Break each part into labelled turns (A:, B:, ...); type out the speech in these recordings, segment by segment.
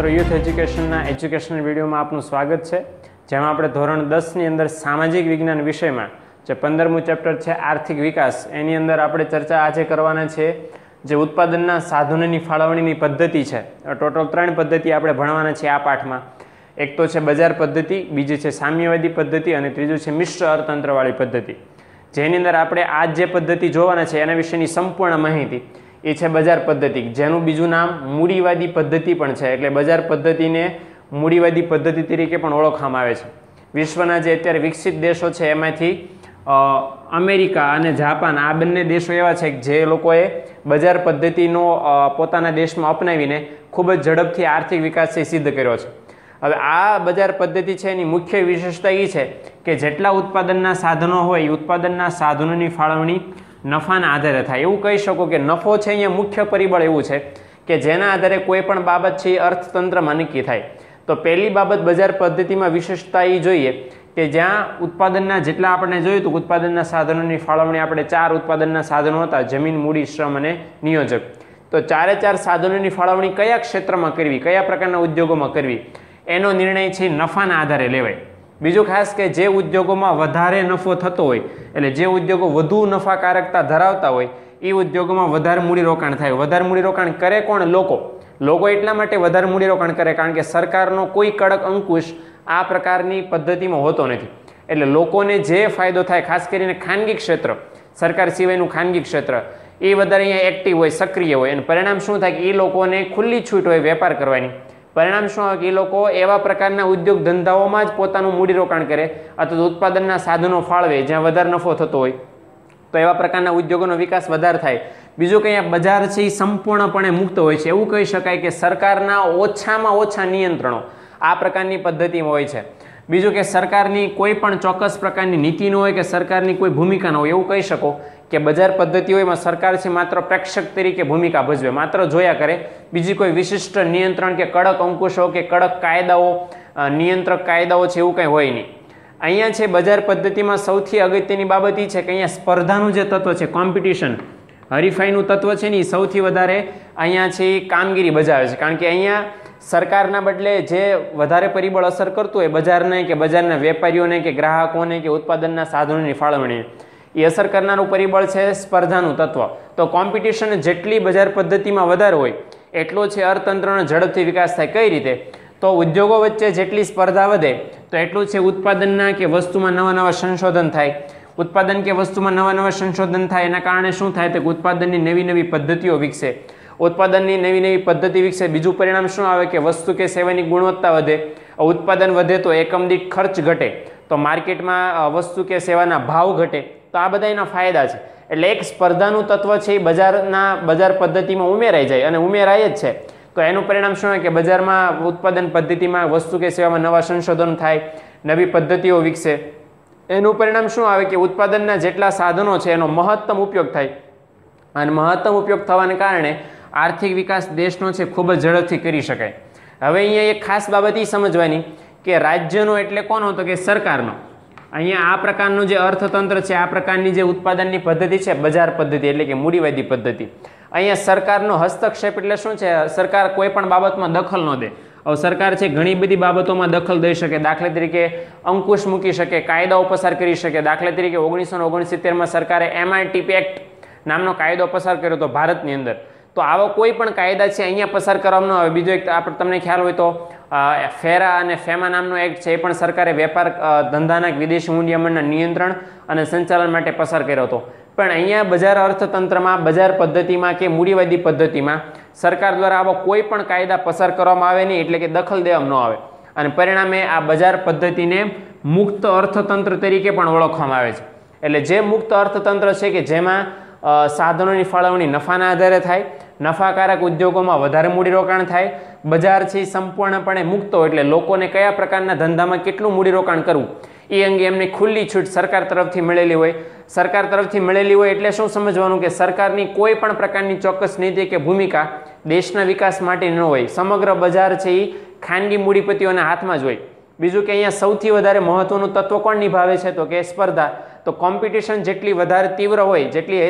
A: મિત્રો youth એજ્યુકેશનના education વિડીયોમાં આપનું સ્વાગત છે જેમાં આપણે ધોરણ દસની અંદર સામાજિક વિજ્ઞાન વિષયમાં જે પંદરમું ચેપ્ટર છે આર્થિક વિકાસ એની અંદર આપણે ચર્ચા આજે કરવાના છે જે ઉત્પાદનના સાધનોની ફાળવણીની પદ્ધતિ છે ટોટલ ત્રણ પદ્ધતિ આપણે ભણવાના છે આ પાઠમાં એક તો છે બજાર પદ્ધતિ બીજી છે સામ્યવાદી પદ્ધતિ અને ત્રીજું છે મિશ્ર અર્થતંત્રવાળી પદ્ધતિ જેની અંદર આપણે આ જે પદ્ધતિ જોવાના છે એના વિશેની સંપૂર્ણ માહિતી એ છે બજાર પદ્ધતિ જેનું બીજું નામ મૂડીવાદી પદ્ધતિ પણ છે એટલે બજાર પદ્ધતિને મૂડીવાદી પદ્ધતિ તરીકે પણ ઓળખવામાં આવે છે વિશ્વના જે અત્યારે વિકસિત દેશો છે એમાંથી અમેરિકા અને જાપાન આ બંને દેશો એવા છે કે જે લોકોએ બજાર પદ્ધતિનો પોતાના દેશમાં અપનાવીને ખૂબ જ ઝડપથી આર્થિક વિકાસ સિદ્ધ કર્યો છે હવે આ બજાર પદ્ધતિ છે એની મુખ્ય વિશેષતા એ છે કે જેટલા ઉત્પાદનના સાધનો હોય એ ઉત્પાદનના સાધનોની ફાળવણી નફાના આધારે થાય એવું કહી શકો કે નફો છે અહીંયા મુખ્ય પરિબળ એવું છે કે જેના આધારે કોઈ પણ બાબત છે એ અર્થતંત્રમાં નક્કી થાય તો પહેલી બાબત બજાર પદ્ધતિમાં વિશેષતા એ જોઈએ કે જ્યાં ઉત્પાદનના જેટલા આપણે જોયું હતું ઉત્પાદનના સાધનોની ફાળવણી આપણે ચાર ઉત્પાદનના સાધનો હતા જમીન મૂડી શ્રમ અને નિયોજક તો ચારે ચાર સાધનોની ફાળવણી કયા ક્ષેત્રમાં કરવી કયા પ્રકારના ઉદ્યોગોમાં કરવી એનો નિર્ણય છે નફાના આધારે લેવાય બીજું ખાસ કે જે ઉદ્યોગોમાં વધારે નફો થતો હોય એટલે જે ઉદ્યોગો વધુ નફાકારકતા ધરાવતા હોય એ ઉદ્યોગોમાં વધારે મૂડીરોકાણ થાય વધારે મૂડીરોકાણ કરે કોણ લોકો લોકો એટલા માટે વધારે મૂડીરોકાણ કરે કારણ કે સરકારનો કોઈ કડક અંકુશ આ પ્રકારની પદ્ધતિમાં હોતો નથી એટલે લોકોને જે ફાયદો થાય ખાસ કરીને ખાનગી ક્ષેત્ર સરકાર સિવાયનું ખાનગી ક્ષેત્ર એ વધારે અહીંયા એક્ટિવ હોય સક્રિય હોય અને પરિણામ શું થાય કે એ લોકોને ખુલ્લી છૂટ હોય વેપાર કરવાની પરિણામ શું આવે કે એ લોકો એવા પ્રકારના ઉદ્યોગ ધંધાઓમાં જ પોતાનું મૂડીરોકાણ કરે અથવા ઉત્પાદનના સાધનો ફાળવે જ્યાં વધારે નફો થતો હોય તો એવા પ્રકારના ઉદ્યોગોનો વિકાસ વધારે થાય બીજું કંઈ આ બજાર છે એ સંપૂર્ણપણે મુક્ત હોય છે એવું કહી શકાય કે સરકારના ઓછામાં ઓછા નિયંત્રણો આ પ્રકારની પદ્ધતિમાં હોય છે બીજું કે સરકારની કોઈ પણ ચોક્કસ પ્રકારની નીતિ ન હોય કે સરકારની કોઈ ભૂમિકા ન હોય એવું કહી શકો કે બજાર પદ્ધતિઓ એમાં સરકાર છે માત્ર પ્રેક્ષક તરીકે ભૂમિકા ભજવે માત્ર જોયા કરે બીજી કોઈ વિશિષ્ટ નિયંત્રણ કે કડક અંકુશો કે કડક કાયદાઓ નિયંત્રક કાયદાઓ છે એવું કંઈ હોય નહીં અહીંયા છે બજાર પદ્ધતિમાં સૌથી અગત્યની બાબત એ છે કે અહીંયા સ્પર્ધાનું જે તત્વ છે કોમ્પિટિશન હરીફાઈનું તત્વ છે ને એ સૌથી વધારે અહીંયા છે એ કામગીરી બજાવે છે કારણ કે અહીંયા સરકારના બદલે જે વધારે પરિબળ અસર કરતું હોય બજારને કે બજારના વેપારીઓને કે ગ્રાહકોને કે ઉત્પાદનના સાધનોની ફાળવણી એ અસર કરનારું પરિબળ છે સ્પર્ધાનું તત્વ તો કોમ્પિટિશન જેટલી બજાર પદ્ધતિમાં વધારે હોય એટલો છે અર્થતંત્રનો ઝડપથી વિકાસ થાય કઈ રીતે તો ઉદ્યોગો વચ્ચે જેટલી સ્પર્ધા વધે તો એટલું છે ઉત્પાદનના કે વસ્તુમાં નવા નવા સંશોધન થાય ઉત્પાદન કે વસ્તુમાં નવા નવા સંશોધન થાય એના કારણે શું થાય તો ઉત્પાદનની નવી નવી પદ્ધતિઓ વિકસે ઉત્પાદનની નવી નવી પદ્ધતિ વિકસે બીજું પરિણામ શું આવે કે વસ્તુ કે સેવાની ગુણવત્તા વધે ઉત્પાદન વધે તો એકમ દીઠ ખર્ચ ઘટે તો માર્કેટમાં વસ્તુ કે સેવાના ભાવ ઘટે તો આ બધા એના ફાયદા છે એટલે એક સ્પર્ધાનું તત્વ છે એ બજારના બજાર પદ્ધતિમાં ઉમેરાઈ જાય અને ઉમેરાય જ છે તો એનું પરિણામ શું હોય કે બજારમાં ઉત્પાદન પદ્ધતિમાં વસ્તુ કે સેવામાં નવા સંશોધન થાય નવી પદ્ધતિઓ વિકસે એનું પરિણામ શું આવે કે ઉત્પાદનના જેટલા સાધનો છે એનો મહત્તમ ઉપયોગ થાય અને મહત્તમ ઉપયોગ થવાને કારણે આર્થિક વિકાસ દેશનો છે ખૂબ જ ઝડપથી કરી શકાય હવે અહીંયા એક ખાસ બાબત એ સમજવાની કે રાજ્યનો એટલે કોનો તો કે સરકારનો અહીંયા આ પ્રકારનું જે અર્થતંત્ર છે આ પ્રકારની જે ઉત્પાદનની પદ્ધતિ છે બજાર પદ્ધતિ એટલે કે મૂડીવાદી પદ્ધતિ અહીંયા સરકારનો હસ્તક્ષેપ એટલે શું છે સરકાર કોઈ પણ બાબતમાં દખલ ન દે હવે સરકાર છે ઘણી બધી બાબતોમાં દખલ દઈ શકે દાખલા તરીકે અંકુશ મૂકી શકે કાયદાઓ પસાર કરી શકે દાખલા તરીકે ઓગણીસો ઓગણસિત્તેરમાં સરકારે એમઆરટીપી એક્ટ નામનો કાયદો પસાર કર્યો હતો ભારતની અંદર તો આવો કોઈ પણ કાયદા છે અહીંયા પસાર કરવામાં આવે બીજો એક આપણે તમને ખ્યાલ હોય તો ફેરા અને ફેમા નામનો એક્ટ છે એ પણ સરકારે વેપાર ધંધાના વિદેશી મૂલ્યમણના નિયંત્રણ અને સંચાલન માટે પસાર કર્યો હતો પણ અહીંયા બજાર અર્થતંત્રમાં બજાર પદ્ધતિમાં કે મૂડીવાદી પદ્ધતિમાં સરકાર દ્વારા આવો કોઈ પણ કાયદા પસાર કરવામાં આવે નહીં એટલે કે દખલ દેવા ન આવે અને પરિણામે આ બજાર પદ્ધતિને મુક્ત અર્થતંત્ર તરીકે પણ ઓળખવામાં આવે છે એટલે જે મુક્ત અર્થતંત્ર છે કે જેમાં સાધનોની ફાળવણી નફાના આધારે થાય નફાકારક ઉદ્યોગોમાં વધારે મૂડીરોકાણ થાય બજારથી સંપૂર્ણપણે મુક્ત એટલે લોકોને કયા પ્રકારના ધંધામાં કેટલું મૂડીરોકાણ કરવું એ અંગે એમને ખુલ્લી છૂટ સરકાર તરફથી મળેલી હોય સરકાર તરફથી મળેલી હોય એટલે શું સમજવાનું કે સરકારની કોઈ પણ પ્રકારની ચોક્કસ નીતિ કે ભૂમિકા દેશના વિકાસ માટે ન હોય સમગ્ર બજાર છે એ ખાનગી મૂડીપતિઓના હાથમાં જ હોય બીજું કે અહીંયા સૌથી વધારે મહત્વનું તત્વ કોણ નિભાવે છે તો કે સ્પર્ધા તો કોમ્પિટિશન જેટલી વધારે તીવ્ર હોય જેટલી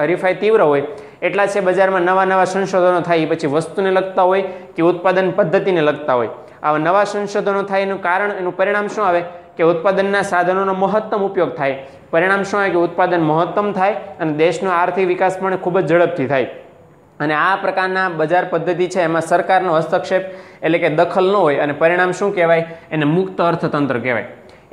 A: હરીફાઈ તીવ્ર હોય એટલા છે બજારમાં નવા નવા સંશોધનો થાય એ પછી વસ્તુને લગતા હોય કે ઉત્પાદન પદ્ધતિને લગતા હોય આવા નવા સંશોધનો થાય એનું કારણ એનું પરિણામ શું આવે કે ઉત્પાદનના સાધનોનો મહત્તમ ઉપયોગ થાય પરિણામ શું આવે કે ઉત્પાદન મહત્તમ થાય અને દેશનો આર્થિક વિકાસ પણ ખૂબ જ ઝડપથી થાય અને આ પ્રકારના બજાર પદ્ધતિ છે એમાં સરકારનો હસ્તક્ષેપ એટલે કે દખલ ન હોય અને પરિણામ શું કહેવાય એને મુક્ત અર્થતંત્ર કહેવાય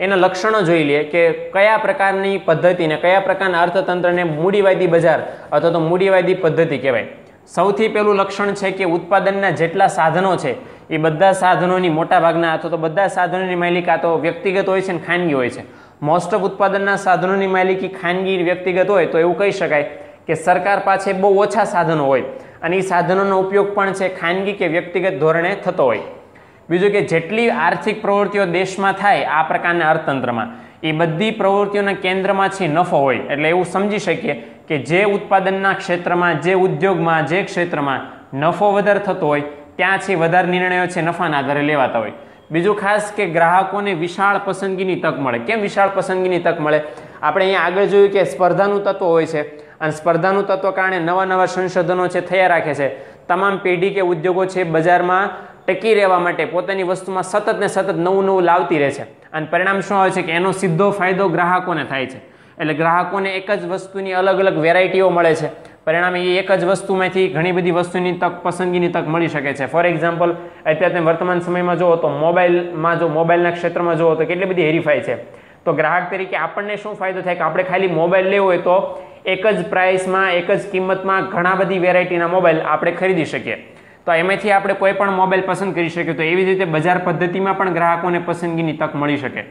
A: એના લક્ષણો જોઈ લઈએ કે કયા પ્રકારની પદ્ધતિને કયા પ્રકારના અર્થતંત્રને મૂડીવાદી બજાર અથવા તો મૂડીવાદી પદ્ધતિ કહેવાય સૌથી પહેલું લક્ષણ છે કે ઉત્પાદનના જેટલા સાધનો છે એ બધા સાધનોની મોટાભાગના અથવા તો બધા સાધનોની માલિકા તો વ્યક્તિગત હોય છે ને ખાનગી હોય છે મોસ્ટ ઓફ ઉત્પાદનના સાધનોની માલિકી ખાનગી વ્યક્તિગત હોય તો એવું કહી શકાય કે સરકાર પાસે બહુ ઓછા સાધનો હોય અને એ સાધનોનો ઉપયોગ પણ છે ખાનગી કે વ્યક્તિગત ધોરણે થતો હોય બીજું કે જેટલી આર્થિક પ્રવૃત્તિઓ દેશમાં થાય આ પ્રકારના અર્થતંત્રમાં એ બધી પ્રવૃત્તિઓના કેન્દ્રમાં છે નફો હોય એટલે એવું સમજી શકીએ કે જે ઉત્પાદનના ક્ષેત્રમાં જે ઉદ્યોગમાં જે ક્ષેત્રમાં નફો વધારે થતો હોય ત્યાં છે વધારે નિર્ણયો છે નફાના આધારે લેવાતા હોય બીજું ખાસ કે ગ્રાહકોને વિશાળ પસંદગીની તક મળે કેમ વિશાળ પસંદગીની તક મળે આપણે અહીંયા આગળ જોયું કે સ્પર્ધાનું તત્વ હોય છે અને સ્પર્ધાનું તત્વ કારણે નવા નવા સંશોધનો છે થયા રાખે છે તમામ પેઢી કે ઉદ્યોગો છે બજારમાં ટકી રહેવા માટે પોતાની વસ્તુમાં સતત ને સતત નવું નવું લાવતી રહે છે અને પરિણામ શું આવે છે કે એનો સીધો ફાયદો ગ્રાહકોને થાય છે એટલે ગ્રાહકોને એક જ વસ્તુની અલગ અલગ વેરાયટીઓ મળે છે પરિણામે એ એક જ વસ્તુમાંથી ઘણી બધી વસ્તુની તક પસંદગીની તક મળી શકે છે ફોર એક્ઝામ્પલ અત્યારે વર્તમાન સમયમાં જુઓ તો મોબાઈલમાં જો મોબાઈલના ક્ષેત્રમાં જુઓ તો કેટલી બધી હેરીફાઈ છે તો ગ્રાહક તરીકે આપણને શું ફાયદો થાય કે આપણે ખાલી મોબાઈલ લેવો હોય તો એક જ પ્રાઇસમાં એક જ કિંમતમાં ઘણા બધી વેરાયટીના મોબાઈલ આપણે ખરીદી શકીએ તો એમાંથી આપણે કોઈ પણ મોબાઈલ પસંદ કરી શકીએ તો એવી જ રીતે બજાર પદ્ધતિમાં પણ ગ્રાહકોને પસંદગીની તક મળી શકે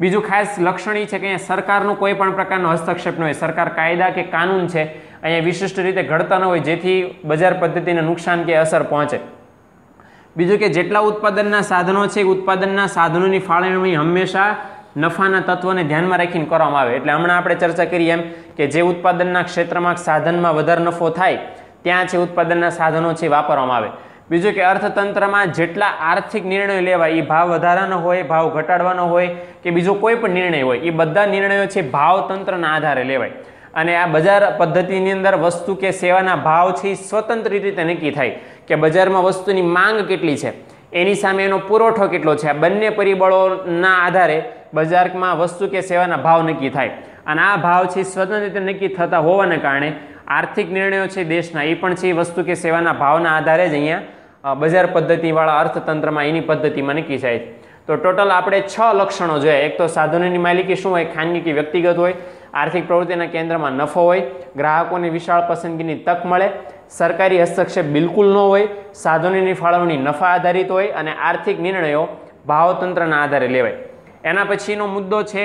A: બીજું ખાસ લક્ષણ એ છે કે અહીંયા સરકારનો કોઈ પણ પ્રકારનો હસ્તક્ષેપ ન હોય સરકાર કાયદા કે કાનૂન છે અહીંયા વિશિષ્ટ રીતે ઘડતા ન હોય જેથી બજાર પદ્ધતિને નુકસાન કે અસર પહોંચે બીજું કે જેટલા ઉત્પાદનના સાધનો છે ઉત્પાદનના સાધનોની ફાળવણી હંમેશા નફાના તત્વને ધ્યાનમાં રાખીને કરવામાં આવે એટલે હમણાં આપણે ચર્ચા કરી એમ કે જે ઉત્પાદનના ક્ષેત્રમાં સાધનમાં વધારે નફો થાય ત્યાં છે ઉત્પાદનના સાધનો છે વાપરવામાં આવે બીજું કે અર્થતંત્રમાં જેટલા આર્થિક નિર્ણયો લેવાય એ ભાવ વધારાનો હોય ભાવ ઘટાડવાનો હોય કે બીજો કોઈ પણ નિર્ણય હોય એ બધા નિર્ણયો છે ભાવતંત્રના આધારે લેવાય અને આ બજાર પદ્ધતિની અંદર વસ્તુ કે સેવાના ભાવ છે એ સ્વતંત્ર રીતે નક્કી થાય કે બજારમાં વસ્તુની માંગ કેટલી છે એની સામે એનો પુરવઠો કેટલો છે આ બંને પરિબળોના આધારે બજારમાં વસ્તુ કે સેવાના ભાવ નક્કી થાય અને આ ભાવ છે સ્વતંત્ર રીતે નક્કી થતા હોવાને કારણે આર્થિક નિર્ણયો છે દેશના એ પણ છે વસ્તુ કે સેવાના ભાવના આધારે જ અહીંયા બજાર પદ્ધતિવાળા અર્થતંત્રમાં એની પદ્ધતિમાં નક્કી જાય તો ટોટલ આપણે છ લક્ષણો જોઈએ એક તો સાધનોની માલિકી શું હોય ખાનગી કે વ્યક્તિગત હોય આર્થિક પ્રવૃત્તિના કેન્દ્રમાં નફો હોય ગ્રાહકોને વિશાળ પસંદગીની તક મળે સરકારી હસ્તક્ષેપ બિલકુલ ન હોય સાધનોની ફાળવણી નફા આધારિત હોય અને આર્થિક નિર્ણયો ભાવતંત્રના આધારે લેવાય એના પછીનો મુદ્દો છે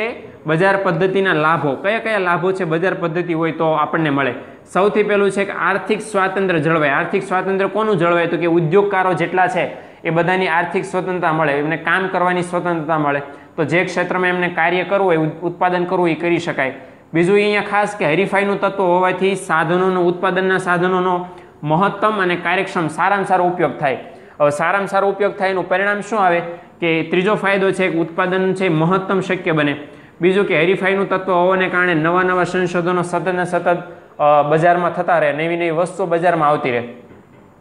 A: બજાર પદ્ધતિના લાભો કયા કયા લાભો છે બજાર પદ્ધતિ હોય તો આપણને મળે સૌથી પહેલું છે કે આર્થિક સ્વાતંત્ર્ય જળવાય આર્થિક સ્વાતંત્ર્ય કોનું જળવાય તો કે ઉદ્યોગકારો જેટલા છે એ બધાની આર્થિક સ્વતંત્રતા મળે એમને કામ કરવાની સ્વતંત્રતા મળે તો જે ક્ષેત્રમાં એમને કાર્ય કરવું હોય ઉત્પાદન કરવું એ કરી શકાય બીજું અહીંયા ખાસ કે હરીફાઈનું તત્વ હોવાથી સાધનોનો ઉત્પાદનના સાધનોનો મહત્તમ અને કાર્યક્ષમ સારામાં સારો ઉપયોગ થાય સારામાં સારો ઉપયોગ થાય એનું પરિણામ શું આવે કે ત્રીજો ફાયદો છે કે ઉત્પાદન છે મહત્તમ શક્ય બને બીજું કે હેરીફાઈનું તત્વ હોવાને કારણે નવા નવા સંશોધનો સતત ને સતત બજારમાં થતા રહે નવી નવી વસ્તુઓ બજારમાં આવતી રહે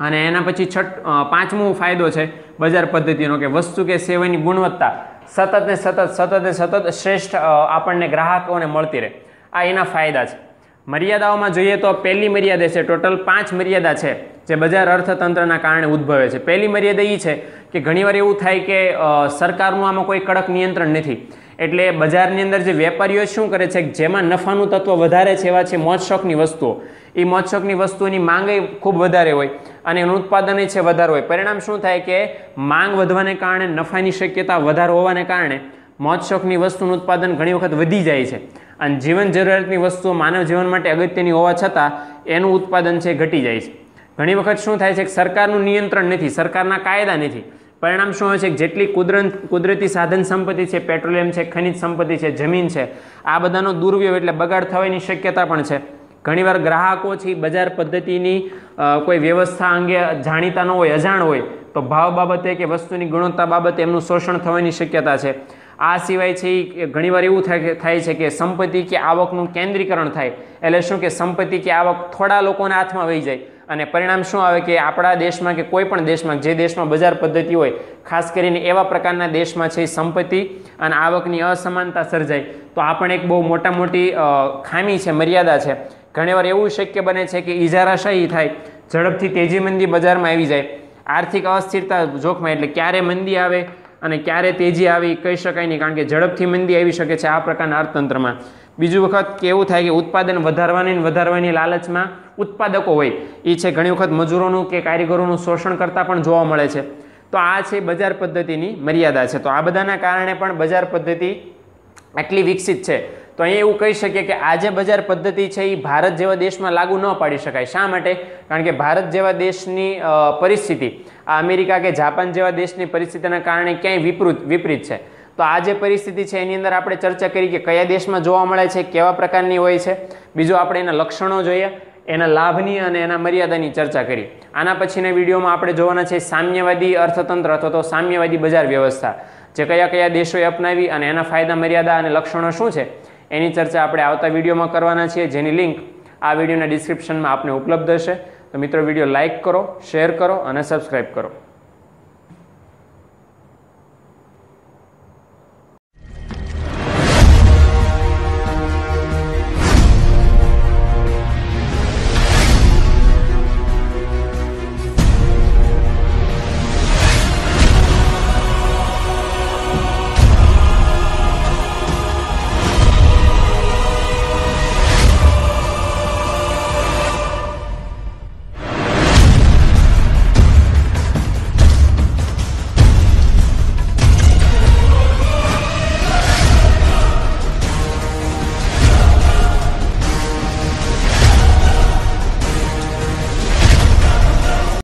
A: અને એના પછી છઠ પાંચમો ફાયદો છે બજાર પદ્ધતિનો કે વસ્તુ કે સેવાની ગુણવત્તા સતત ને સતત સતત ને સતત શ્રેષ્ઠ આપણને ગ્રાહકોને મળતી રહે આ એના ફાયદા છે મર્યાદાઓમાં જોઈએ તો પહેલી મર્યાદા છે ટોટલ પાંચ મર્યાદા છે જે બજાર અર્થતંત્રના કારણે ઉદ્ભવે છે પહેલી મર્યાદા એ છે કે ઘણીવાર એવું થાય કે સરકારનું આમાં કોઈ કડક નિયંત્રણ નથી એટલે બજારની અંદર જે વેપારીઓ શું કરે છે જેમાં નફાનું તત્વ વધારે છે એવા છે મોજશોખની વસ્તુઓ એ મોજશોખની વસ્તુઓની માંગ ખૂબ વધારે હોય અને એનું ઉત્પાદન છે વધારે હોય પરિણામ શું થાય કે માંગ વધવાને કારણે નફાની શક્યતા વધારે હોવાને કારણે મોજશોખની વસ્તુનું ઉત્પાદન ઘણી વખત વધી જાય છે અને જીવન જરૂરિયાતની વસ્તુઓ માનવ જીવન માટે અગત્યની હોવા છતાં એનું ઉત્પાદન છે ઘટી જાય છે ઘણી વખત શું થાય છે કે સરકારનું નિયંત્રણ નથી સરકારના કાયદા નથી પરિણામ શું હોય છે કે જેટલી કુદરત કુદરતી સાધન સંપત્તિ છે પેટ્રોલિયમ છે ખનિજ સંપત્તિ છે જમીન છે આ બધાનો દુર્વ્યવ એટલે બગાડ થવાની શક્યતા પણ છે ઘણીવાર ગ્રાહકો છે બજાર પદ્ધતિની કોઈ વ્યવસ્થા અંગે જાણીતા ન હોય અજાણ હોય તો ભાવ બાબતે કે વસ્તુની ગુણવત્તા બાબતે એમનું શોષણ થવાની શક્યતા છે આ સિવાય છે ઘણીવાર એવું થાય છે કે સંપત્તિ કે આવકનું કેન્દ્રીકરણ થાય એટલે શું કે સંપત્તિ કે આવક થોડા લોકોના હાથમાં વહી જાય અને પરિણામ શું આવે કે આપણા દેશમાં કે કોઈ પણ દેશમાં જે દેશમાં બજાર પદ્ધતિ હોય ખાસ કરીને એવા પ્રકારના દેશમાં છે સંપત્તિ અને આવકની અસમાનતા સર્જાય તો આ પણ એક બહુ મોટા મોટી ખામી છે મર્યાદા છે ઘણીવાર એવું શક્ય બને છે કે ઇજારાશાહી થાય ઝડપથી તેજી મંદી બજારમાં આવી જાય આર્થિક અસ્થિરતા જોખમાં એટલે ક્યારે મંદી આવે અને ક્યારે તેજી આવી કહી શકાય નહીં કારણ કે ઝડપથી મંદી આવી શકે છે આ પ્રકારના અર્થતંત્રમાં બીજું વખત કે એવું થાય કે ઉત્પાદન વધારવાની વધારવાની લાલચમાં ઉત્પાદકો હોય એ છે ઘણી વખત મજૂરોનું કે કારીગરોનું શોષણ કરતાં પણ જોવા મળે છે તો આ છે બજાર પદ્ધતિની મર્યાદા છે તો આ બધાના કારણે પણ બજાર પદ્ધતિ આટલી વિકસિત છે તો અહીંયા એવું કહી શકીએ કે આજે બજાર પદ્ધતિ છે એ ભારત જેવા દેશમાં લાગુ ન પાડી શકાય શા માટે કારણ કે ભારત જેવા દેશની પરિસ્થિતિ આ અમેરિકા કે જાપાન જેવા દેશની પરિસ્થિતિના કારણે ક્યાંય વિપરીત વિપરીત છે તો આ જે પરિસ્થિતિ છે એની અંદર આપણે ચર્ચા કરી કે કયા દેશમાં જોવા મળે છે કેવા પ્રકારની હોય છે બીજું આપણે એના લક્ષણો જોઈએ એના લાભની અને એના મર્યાદાની ચર્ચા કરી આના પછીના વિડીયોમાં આપણે જોવાના છે સામ્યવાદી અર્થતંત્ર અથવા તો સામ્યવાદી બજાર વ્યવસ્થા જે કયા કયા દેશોએ અપનાવી અને એના ફાયદા મર્યાદા અને લક્ષણો શું છે એની ચર્ચા આપણે આવતા વિડીયોમાં કરવાના છીએ જેની લિંક આ વિડીયોના ડિસ્ક્રિપ્શનમાં આપને ઉપલબ્ધ હશે તો મિત્રો વિડીયો લાઇક કરો શેર કરો અને સબસ્ક્રાઈબ કરો